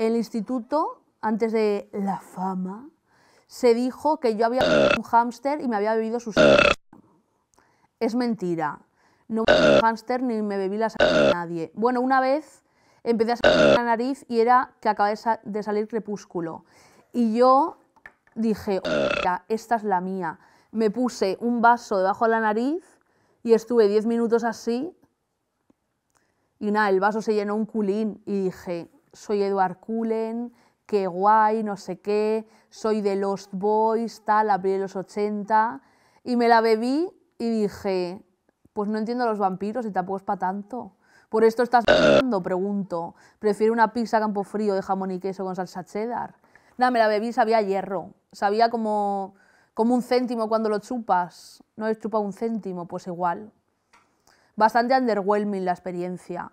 el instituto, antes de la fama, se dijo que yo había un hámster y me había bebido sus... Es mentira. No un hámster ni me bebí la sangre de nadie. Bueno, una vez empecé a salir la nariz y era que acababa de salir crepúsculo. Y yo dije, esta es la mía. Me puse un vaso debajo de la nariz y estuve diez minutos así. Y nada, el vaso se llenó un culín y dije, soy Eduard Cullen, qué guay, no sé qué, soy de Lost Boys, tal, de los 80. Y me la bebí y dije, pues no entiendo los vampiros y tampoco es para tanto. Por esto estás bebiendo? pregunto. Prefiero una pizza a campo frío de jamón y queso con salsa cheddar. Nada, me la bebí y sabía hierro. Sabía como, como un céntimo cuando lo chupas. No es chupado un céntimo, pues igual. Bastante underwhelming la experiencia.